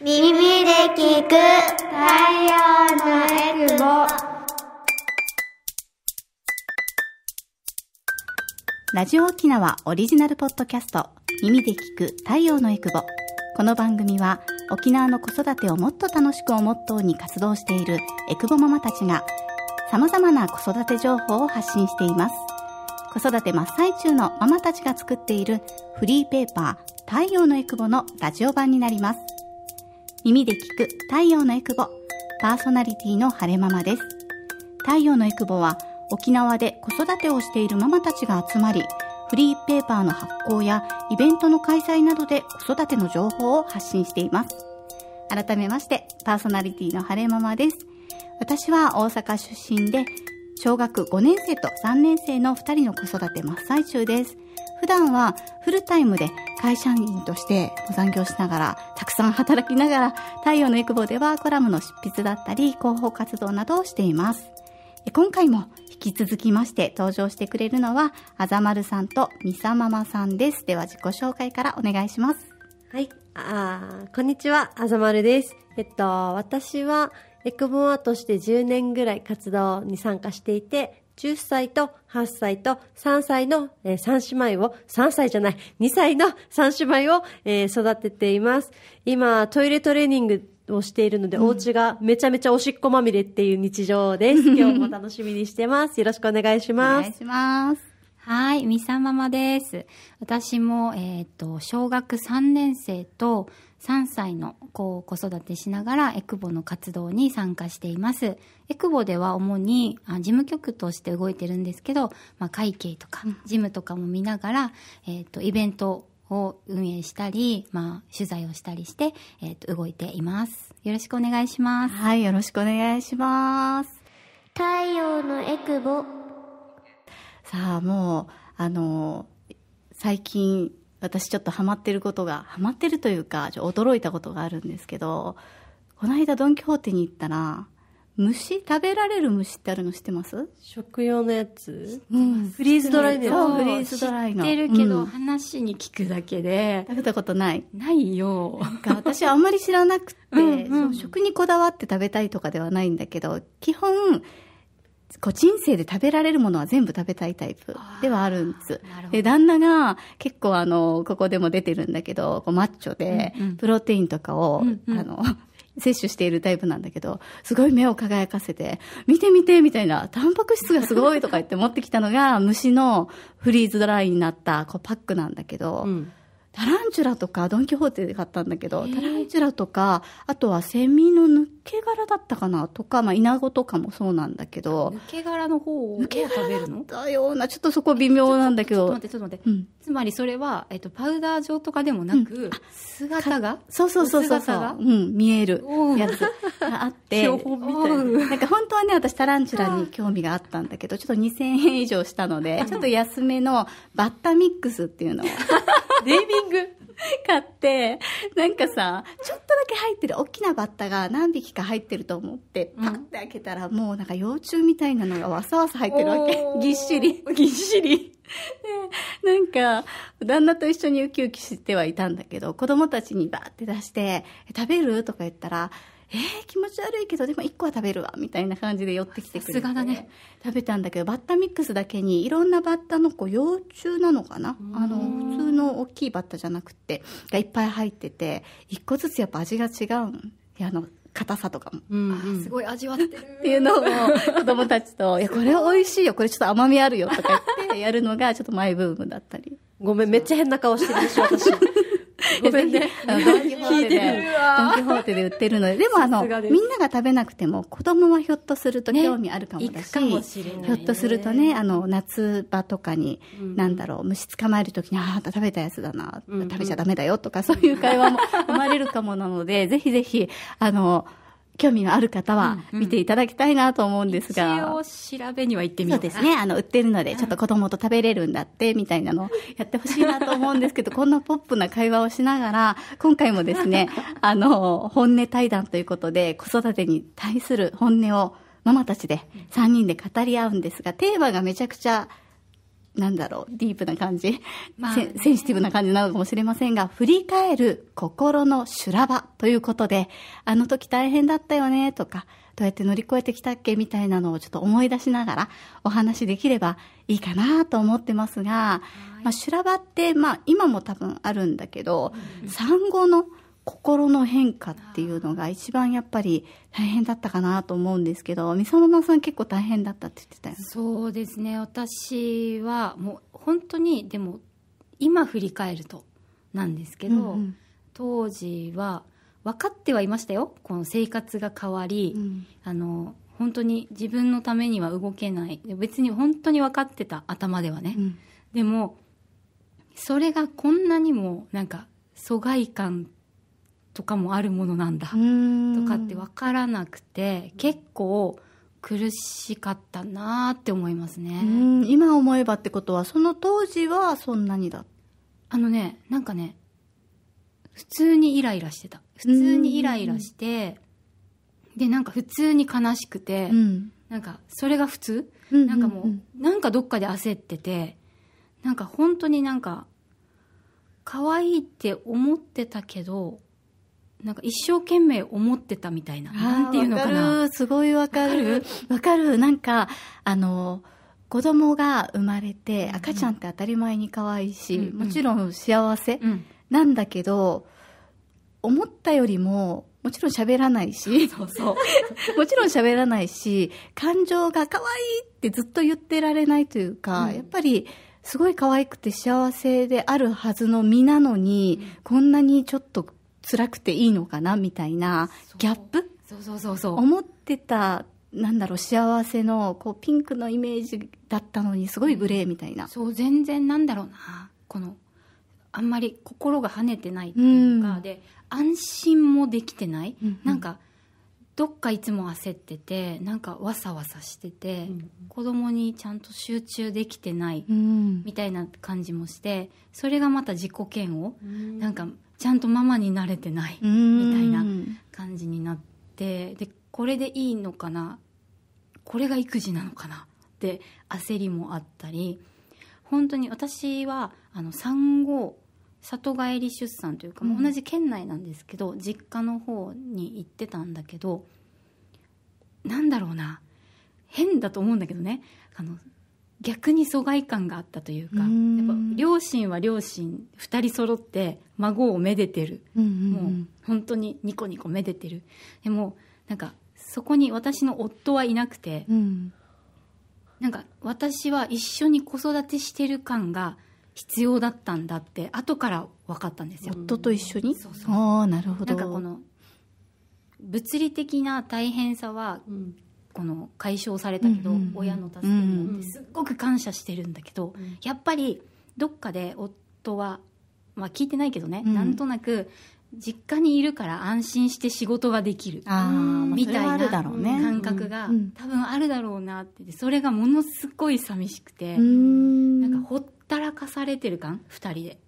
耳で聞く太陽のエクボラジオ沖縄オリジナルポッドキャスト耳で聞く太陽のエクボこの番組は沖縄の子育てをもっと楽しくをモットーに活動しているエクボママたちがさまざまな子育て情報を発信しています子育て真っ最中のママたちが作っているフリーペーパー太陽のエクボのラジオ版になります耳で聞く太陽のエクボパーソナリティの晴れママです太陽のエクボは沖縄で子育てをしているママたちが集まりフリーペーパーの発行やイベントの開催などで子育ての情報を発信しています改めましてパーソナリティの晴れママです私は大阪出身で小学5年生と3年生の2人の子育て真っ最中です普段はフルタイムで会社員として残業しながら、たくさん働きながら、太陽のエクボではコラムの執筆だったり、広報活動などをしています。今回も引き続きまして登場してくれるのは、あざまるさんとみさままさんです。では自己紹介からお願いします。はい。あこんにちは、あざまるです。えっと、私は、エクボアとして10年ぐらい活動に参加していて、10歳と8歳と3歳の、え3姉妹を、3歳じゃない、2歳の3姉妹を、え育てています。今、トイレトレーニングをしているので、うん、お家がめちゃめちゃおしっこまみれっていう日常です。今日も楽しみにしてます。よろしくお願いします。お願いします。はい、みさママです。私も、えっ、ー、と、小学3年生と3歳の子を子育てしながらエクボの活動に参加しています。エクボでは主に事務局として動いてるんですけど、まあ、会計とか事務とかも見ながら、えっ、ー、と、イベントを運営したり、まあ、取材をしたりして、えっ、ー、と、動いています。よろしくお願いします。はい、よろしくお願いします。太陽のエクボ。さあ、もう、あの、最近、私ちょっとハマってることがハマってるというかちょ驚いたことがあるんですけどこの間ドン・キホーテに行ったら虫食べられる虫ってあるの知ってます食用のやつ、うん、フリーズドライのそうフリーズドライの知ってるけど、うん、話に聞くだけで食べたことないないよなんか私はあんまり知らなくて うん、食にこだわって食べたいとかではないんだけど基本こう人生で食べられるものは全部食べたいタイプではあるんです。で、旦那が結構あの、ここでも出てるんだけど、こうマッチョで、プロテインとかを、うんうん、あの、摂取しているタイプなんだけど、すごい目を輝かせて、見て見てみたいな、タンパク質がすごいとか言って持ってきたのが、虫のフリーズドライになったこうパックなんだけど、うん、タランチュラとかドン・キホーテで買ったんだけどタランチュラとかあとはセミの抜け殻だったかなとか、まあ、イナゴとかもそうなんだけど抜け殻の方を抜け殻だったようなちょっとそこ微妙なんだけどちょっと待ってちょっと待って、うん、つまりそれは、えっと、パウダー状とかでもなく、うん、姿がそうそうそうそうう、うん、見えるやつがあって 標本みたいななんか本当はね私タランチュラに興味があったんだけどちょっと2000円以上したのでちょっと安めのバッタミックスっていうのをネーミング買って、なんかさ、ちょっとだけ入ってる大きなバッタが何匹か入ってると思って、パッて開けたら、もうなんか幼虫みたいなのがわさわさ入ってるわけ。ぎっしり。ぎっしり。で、なんか、旦那と一緒にウキウキしてはいたんだけど、子供たちにバーって出して、食べるとか言ったら、えー、気持ち悪いけどでも1個は食べるわみたいな感じで寄ってきてくれて、だ、ね、食べたんだけどバッタミックスだけにいろんなバッタのこう幼虫なのかなあの普通の大きいバッタじゃなくてがいっぱい入ってて1個ずつやっぱ味が違うんあの硬さとかも、うんうん、すごい味わってるっていうのを子供たちと「いやこれ美味しいよこれちょっと甘みあるよ」とか言ってやるのがちょっとマイブームだったりごめんめっちゃ変な顔してるでしょ私ごめんね。ドンキホーテで、ドンキホーテで売ってるので、でもあの、みんなが食べなくても、子供はひょっとすると興味あるかもしれなだし、ねしね、ひょっとするとね、あの、夏場とかに、なんだろう、虫捕まえるときに、ああ、食べたやつだな、食べちゃダメだよとか、そういう会話も生まれるかもなので、ぜひぜひ、あの、興味がある方は見ていただきたいなと思うんですが、うんうん、一応調べには行ってみようそうですねあの売ってるのでちょっと子供と食べれるんだってみたいなのをやってほしいなと思うんですけど こんなポップな会話をしながら今回もですね あの本音対談ということで子育てに対する本音をママたちで3人で語り合うんですがテーマがめちゃくちゃなんだろう、ディープな感じ、まあ、センシティブな感じなのかもしれませんが、振り返る心の修羅場ということで、あの時大変だったよねとか、どうやって乗り越えてきたっけみたいなのをちょっと思い出しながらお話できればいいかなと思ってますが、まあ、修羅場って、まあ今も多分あるんだけど、産後の、心の変化っていうのが一番やっぱり大変だったかなと思うんですけどみ園のさん結構大変だったって言ってたよねそうですね私はもう本当にでも今振り返るとなんですけど、うんうん、当時は分かってはいましたよこの生活が変わり、うん、あの本当に自分のためには動けない別に本当に分かってた頭ではね、うん、でもそれがこんなにもなんか疎外感とかもあるものなんだとかって分からなくて結構苦しかったなって思いますね今思えばってことはその当時はそんなにだあのねなんかね普通にイライラしてた普通にイライラしてでなんか普通に悲しくて、うん、なんかそれが普通、うんうん、なんかもうなんかどっかで焦っててなんか本当になんか可愛いって思ってたけどなんか一生懸命思ってたみたいな。なんていうのかな。かすごいわかる。わかる。なんか、あの、子供が生まれて、赤ちゃんって当たり前に可愛いし、うんうん、もちろん幸せなんだけど、うん、思ったよりも、もちろん喋らないし、そうそう もちろん喋らないし、感情が可愛いってずっと言ってられないというか、うん、やっぱり、すごい可愛くて幸せであるはずの身なのに、こんなにちょっと辛くていいのかなみたいなギャップそうそうそうそう思ってたなんだろう幸せのこうピンクのイメージだったのにすごいグレーみたいな、うん、そう全然なんだろうなこのあんまり心が跳ねてないっていうか、うん、で安心もできてない、うんうん、なんかどっかいつも焦っててなんかわさわさしてて、うん、子供にちゃんと集中できてないみたいな感じもしてそれがまた自己嫌悪、うん、なんかちゃんとママになれてないみたいな感じになってでこれでいいのかなこれが育児なのかなって焦りもあったり本当に私はあの産後里帰り出産というか、うん、同じ県内なんですけど実家の方に行ってたんだけどなんだろうな変だと思うんだけどねあの逆に疎外感があったというかやっぱ両親は両親2人揃って孫をめでてる、うんうんうん、もう本当にニコニコめでてるでもなんかそこに私の夫はいなくて、うん、なんか私は一緒に子育てしてる感が必要だったんだって後から分かったんですよ夫と一緒にああなるほどなんかこの物理的な大変さはこの解消されたけど、親の助けにってすっごく感謝してるんだけど、やっぱりどっかで夫は、まあ、聞いてないけどね、うなんとなく実家にいるから安心して仕事ができるみたいな感覚が多分あるだろうなってそれがものすごい寂しくてなんかほったらかされてる感2人で。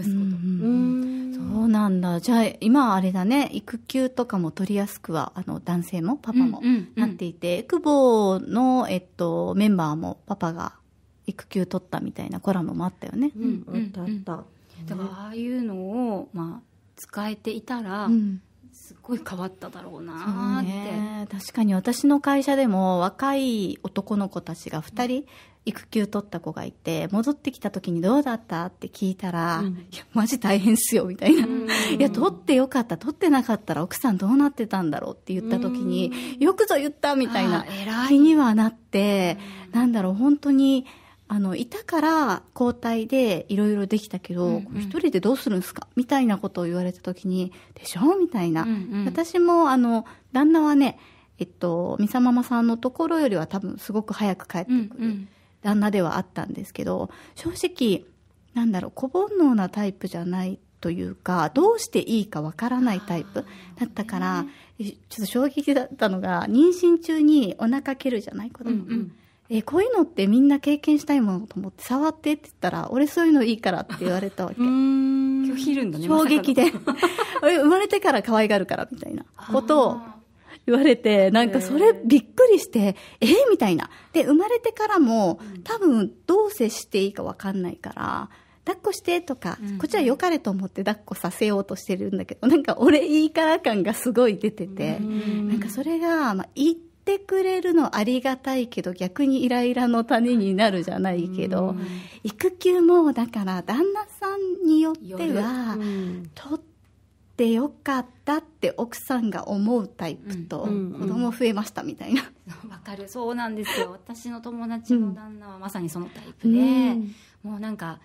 息子と、うんそうなんだじゃあ今はあれだね育休とかも取りやすくはあの男性もパパもなっていて、久保の、えっと、メンバーもパパが育休取ったみたいなコラムもあったよね、うん、あったあだからああいうのを、まあ、使えていたら、うんすごい変わっただろうなって、ね、確かに私の会社でも若い男の子たちが2人育休取った子がいて戻ってきた時にどうだったって聞いたら、うん、いやマジ大変っすよみたいな、うん、いや取ってよかった取ってなかったら奥さんどうなってたんだろうって言った時に、うん、よくぞ言ったみたいな気にはなって、うん、なんだろう本当に。あのいたから交代でいろいろできたけど一、うんうん、1人でどうするんですかみたいなことを言われた時にでしょみたいな、うんうん、私もあの旦那はねえっと、みさママさんのところよりは多分すごく早く帰ってくる旦那ではあったんですけど、うんうん、正直なんだろう子煩悩なタイプじゃないというかどうしていいかわからないタイプだったから、ちょっと衝撃だったのが妊娠中にお腹蹴るじゃない子供、うんうんえこういうのってみんな経験したいものと思って触ってって言ったら俺そういうのいいからって言われたわけ拒否るんだね衝撃で 生まれてから可愛がるからみたいなことを言われてなんかそれびっくりしてえー、みたいなで生まれてからも多分どう接していいか分かんないから抱っこしてとか、こっちは良かれと思って抱っこさせようとしてるんだけど、なんか俺いいから感がすごい出てて、なんかそれが、まあ、いいってってくれるのありがたいけど逆にイライラの種になるじゃないけど、うん、育休もだから旦那さんによっては、うん、取ってよかったって奥さんが思うタイプと、うん、子供増えましたみたいな。わ、かるそうなんですよ私の友達の旦那はまさにそのタイプで、もうなんか。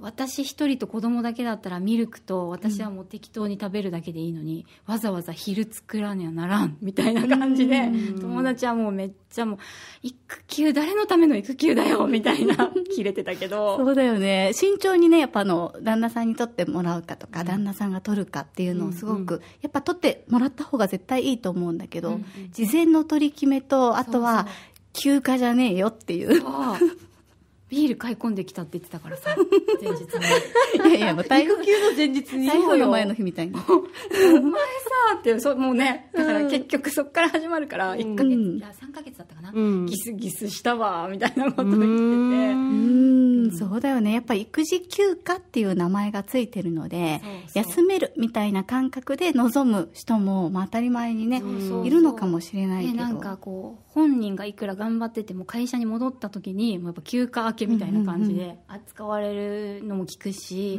私一人と子供だけだったらミルクと私はもう適当に食べるだけでいいのに、うん、わざわざ昼作らねはならんみたいな感じで、友達はもうめっちゃもう育休誰のための育休だよ みたいな切れてたけどそうだよね慎重にねやっぱあの旦那さんに取ってもらうかとか、うん、旦那さんが取るかっていうのをすごく、うんやっぱ取ってもらった方が絶対いいと思うんだけど、うんうん、事前の取り決めとあとは休暇じゃねえよっていう。うビール買い込んできたって言ってたからさ前日に いやいやもう台風級の前日に台風の前の日みたいに お前さってそもうねだから結局そっから始まるから1か月、うん、いや3か月だったかな、うん、ギスギスしたわみたいなこと言っててうんそうだよねやっぱ育児休暇っていう名前がついてるので休めるみたいな感覚で望む人も、まあ、当たり前にねいるのかもしれないけど、ね、なんかこう本人がいくら頑張ってても会社に戻った時にやっぱ休暇明けみたいな感じで扱われるのも聞くし、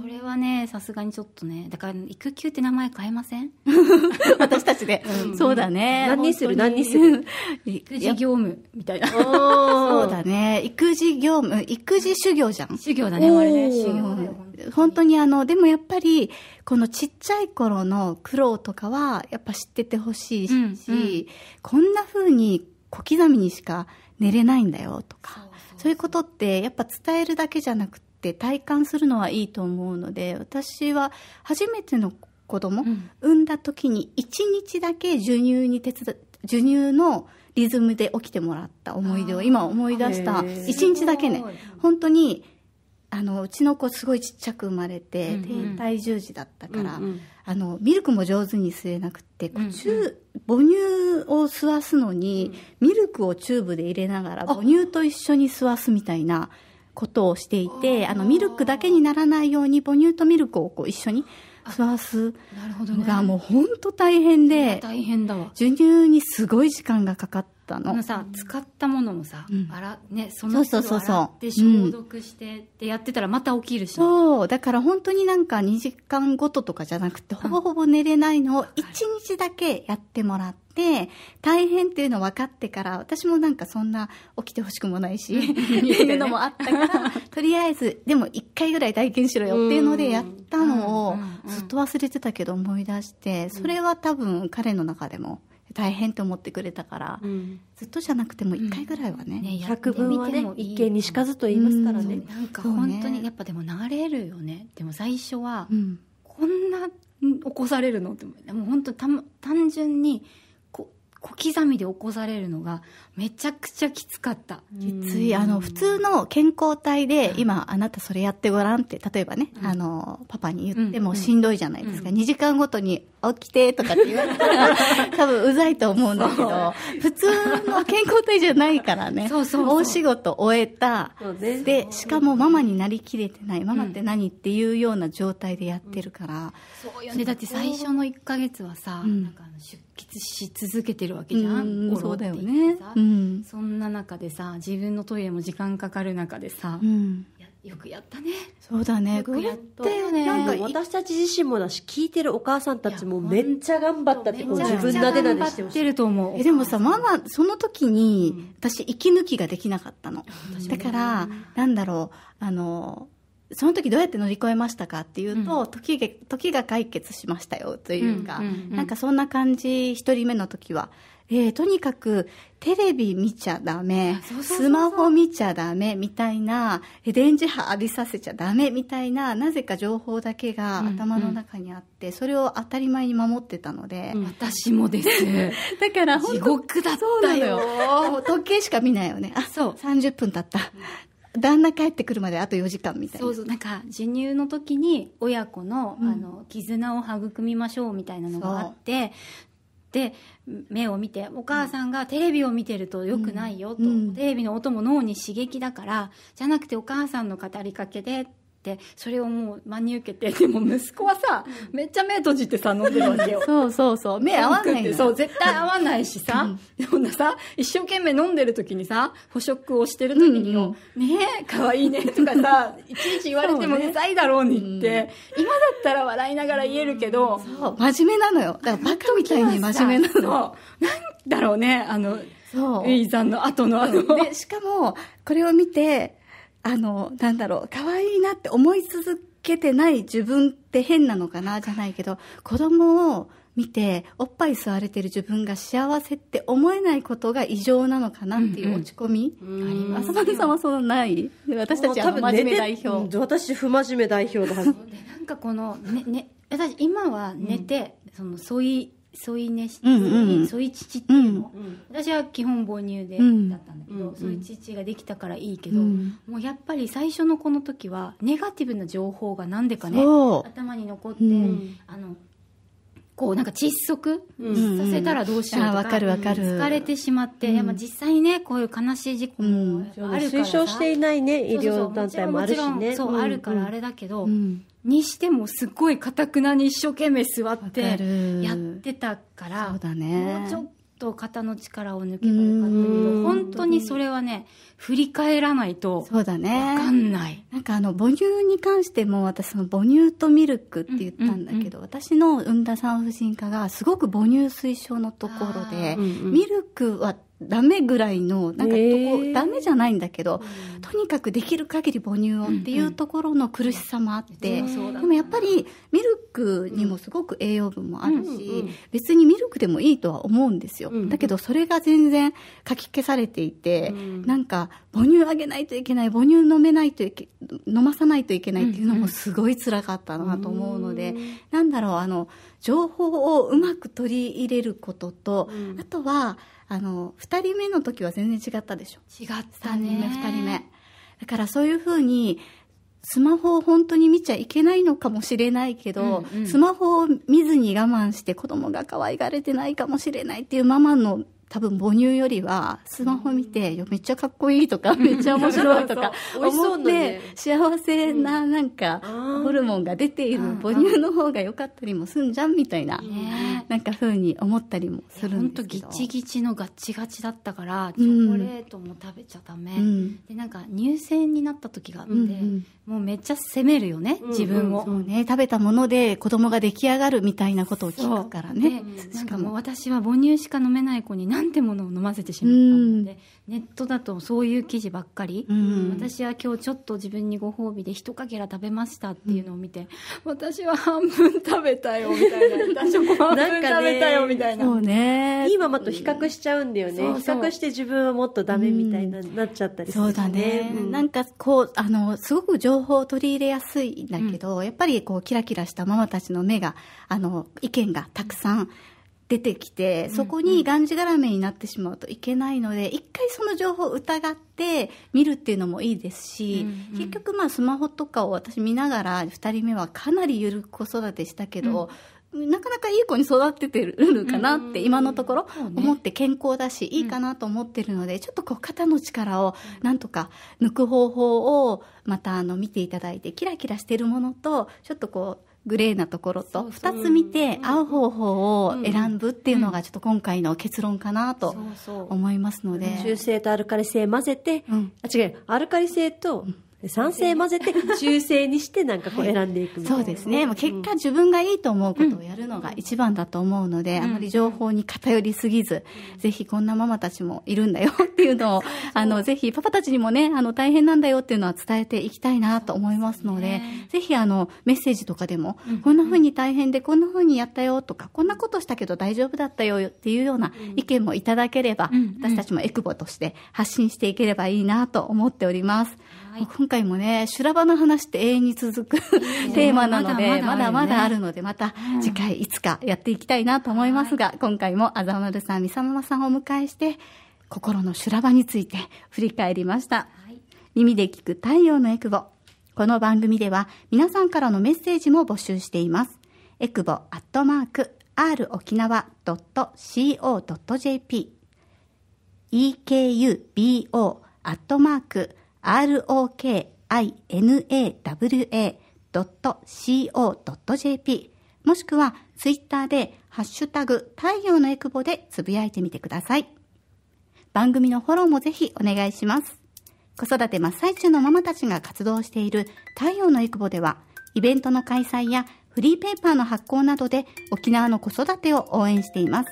それはねさすがにちょっとねだから育休って名前変えません 私たちで、そうだね何にする何にする育児業務みたいなそうだね育児業務育児修行じゃん修行だねあれね修行本当にあのでもやっぱりこのちっちゃい頃の苦労とかはやっぱ知っててほしいし、うんうん、こんなふうに小刻みにしか寝れないんだよとかそういうことってやっぱ伝えるだけじゃなくて体感するのはいいと思うので私は初めての子供、うん、産んだ時に1日だけ授乳に手伝授乳のリズムで起きてもらった思い出を今思い出した1日だけね本当にあのうちの子すごいちっちゃく生まれて、低体重児だったから、うんうん、あのミルクも上手に吸えなくて、うんうん、母乳を吸わすのに、うん、ミルクをチューブで入れながら母乳と一緒に吸わすみたいなことをしていてあのミルクだけにならないように母乳とミルクをこう一緒に吸わすのがもう本当大変で、大変だわ授乳にすごい時間がかかって。ったの。のさ使ったものもさ、うん、洗ねそのそうそってで消毒してってやってたらまた起きるし、そうだから本当になんか2時間ごととかじゃなくてほぼほぼ寝れないのを1日だけやってもらって。大変っていうの分かってから私もなんかそんな起きてほしくもないし っていうのもあったから とりあえずでも1回ぐらい体験しろよっていうのでやったのをずっと忘れてたけど思い出してそれは多分彼の中でも。大変と思ってくれたから、うん、ずっとじゃなくても1回ぐらいはね,、うん、ね百聞はね一見にしかずと言いますからね、うん、なんか本当にやっぱでも流れるよねでも最初は、こんな起こされるのってもう本当た単純に小刻みで起こされるのがめちゃくちゃきつかった。きつい。あの、普通の健康体で、今、あなたそれやってごらんって、例えばね、うん、あの、パパに言ってもしんどいじゃないですか。うん、2時間ごとに起きてとかって言われたら、多分うざいと思うんだけど、普通の健康体じゃないからね。そうそう大仕事終えた、で、しかもママになりきれてない、ママって何、うん、っていうような状態でやってるから。そうよね。だって最初の1ヶ月はさ、うん、なんか出血し続けてるわけじゃん。うん、そうだよね。うん、そんな中でさ、自分のトイレも時間かかる中でさ、よくやったねそうだねよくやったよねなんか私たち自身もだし聞いてるお母さんたちもめっちゃ頑張ったってこう自分なでなでしてると思うえでもさママその時に私息抜きができなかったの、だからなんだろうあのその時どうやって乗り越えましたかっていうと、うん、時が時が解決しましたよというか、うんうんうん、なんかそんな感じ一人目の時は、えー、とにかくテレビ見ちゃダメスマホ見ちゃダメみたいな電磁波浴びさせちゃダメみたいななぜか情報だけが頭の中にあって、うんうん、それを当たり前に守ってたので、うん、私もです だから地獄だったよ時計しか見ないよねあそう30分経った旦那帰ってくるまであと4時間みたいなそうそうなんか授乳の時に親子の,、あの絆を育みましょうみたいなのがあってで目を見てお母さんがテレビを見てるとよくないよと、うん、テレビの音も脳に刺激だからじゃなくてお母さんの語りかけででそれをもう真に受けてでも息子はさめっちゃ目閉じてさ飲んでるわけよ そうそうそう目合わないそう絶対合わないしさ、うん、そんなさ一生懸命飲んでる時にさ捕食をしてる時にうんうん、ねえかわいいね」とかさ いちいち言われてもうざいだろうにって、ねうん、今だったら笑いながら言えるけど、うん、そう真面目なのよだからバカみたいに真面目なのなんだろうねあのそうウィーさんの後の後でしかもこれを見てあの、なんだろう、可愛いなって思い続けてない自分って変なのかな、じゃないけど、子供を見て、おっぱい吸われてる自分が幸せって思えないことが異常なのかなっていう落ち込み。あります。浅野さんはそのない私たちは不真面目代表。私、不真面目代表だ。なんかこの、ね、ね、私今は寝て、うん、その、そういう、添い寝し、んソイ乳っていうの、私は基本母乳で、だったんだけど、そういう乳ができたからいいけど、もうやっぱり最初のこの時はネガティブな情報が何でかね頭に残って、あのこうなんか窒息させたらどうしようとか、うん、かるわかる疲れてしまって、うん、まあ実際ねこういう悲しい事故もあるから、推奨していないね医療団体もあるしねそうあるからあれだけど、にしてもすごいかたくなに一生懸命座ってやってたからそうだ、ね、もうちょっと肩の力を抜けばよかったけど本当にそれはね振り返らないとそうだね分かんないなんかあの母乳に関しても私その母乳とミルクって言ったんだけど、私の産んだ産婦人科がすごく母乳推奨のところで、ミルクはダメぐらいの、なんかとこ、えー、ダメじゃないんだけど、うん、とにかくできる限り母乳をっていうところの苦しさもあって、うんうん、でもやっぱりミルクにもすごく栄養分もあるし、うんうん、別にミルクでもいいとは思うんですよ。うんうん、だけどそれが全然かき消されていて、うん、なんか母乳あげないといけない、母乳飲めないといけ、飲まさないといけないっていうのもすごい辛かったなと思うので、うんうん、なんだろう、あの、情報をうまく取り入れることと、うん、あとはあの2人目の時は全然違ったでしょ違ったね3人目2人目だからそういうふうにスマホを本当に見ちゃいけないのかもしれないけど、うんうん、スマホを見ずに我慢して子供が可愛がれてないかもしれないっていうママの多分母乳よりはスマホ見て、めっちゃかっこいいとかめっちゃ面白いとか 思って幸せななんかホルモンが出ている母乳の方が良かったりもすんじゃんみたいな、ね、なんかふうに思ったりもするんですけどギチギチのガチガチだったからチョコレートも食べちゃダメ、うん、でなんか乳腺になった時があって、うんうん、もうめっちゃ責めるよね、うんうん、自分を、そうね食べたもので子供が出来上がるみたいなことを聞くからねしかも私は母乳しか飲めない子になんてものを飲ませてしまったので、うん、ネットだとそういう記事ばっかり、うん、私は今日ちょっと自分にご褒美で一かけら食べましたってっていうのを見て、うん、私は半分食べたよみたいな 私も半分食べたよみたいなな、ね、いいママと比較しちゃうんだよね、比較して自分はもっとダメみたいな、うん、なっちゃったりする、ね、そうだね、なんかこうあのすごく情報を取り入れやすいんだけど、やっぱりこうキラキラしたママたちの目があの意見がたくさん出てきて、そこにがんじがらめになってしまうといけないので、うんうん、一回その情報を疑って見るっていうのもいいですし、うんうん、結局まあスマホとかを私見ながら2人目はかなりゆるく子育てしたけど、うん、なかなかいい子に育ててるのかなって 今のところ思って健康だしいいかなと思ってるのでちょっとこう肩の力をなんとか抜く方法をまたあの見ていただいてキラキラしてるものとちょっとこうグレーなところと2つ見て合う方法を選ぶっていうのがちょっと今回の結論かなと思いますので中性とアルカリ性混ぜて、あ違うアルカリ性と、うん酸性混ぜて中性にしてなんかこう選んでいくみたいな、はい、そうですね、結果自分がいいと思うことをやるのが一番だと思うので、うん、あまり情報に偏りすぎず、うん、ぜひこんなママたちもいるんだよ っていうのをあのぜひパパたちにもねあの大変なんだよっていうのは伝えていきたいなと思いますので、ね、ぜひあのメッセージとかでも、うん、こんなふうに大変でこんなふうにやったよとかこんなことしたけど大丈夫だったよっていうような意見もいただければ、私たちもエクボとして発信していければいいなと思っております。い、今回もね、修羅場の話って永遠に続くテーマなので、まだまだあるので、また次回いつかやっていきたいなと思いますが、今回もあざまるさん、みさままさんをお迎えして、心の修羅場について振り返りました。耳で聞く太陽のエクボ。この番組では皆さんからのメッセージも募集しています。エクボアットマーク r 沖縄 .co.jp EKUBO アットマーク rokinawa.co.jp もしくはツイッターでハッシュタグ太陽のエクボでつぶやいてみてください。番組のフォローもぜひお願いします。子育て真っ最中のママたちが活動している太陽のエクボではイベントの開催やフリーペーパーの発行などで沖縄の子育てを応援しています。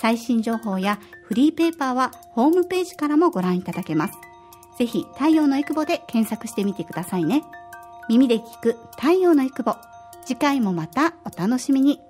最新情報やフリーペーパーはホームページからもご覧いただけます。ぜひ太陽のエクボで検索してみてくださいね。耳で聞く太陽のエクボ。次回もまたお楽しみに。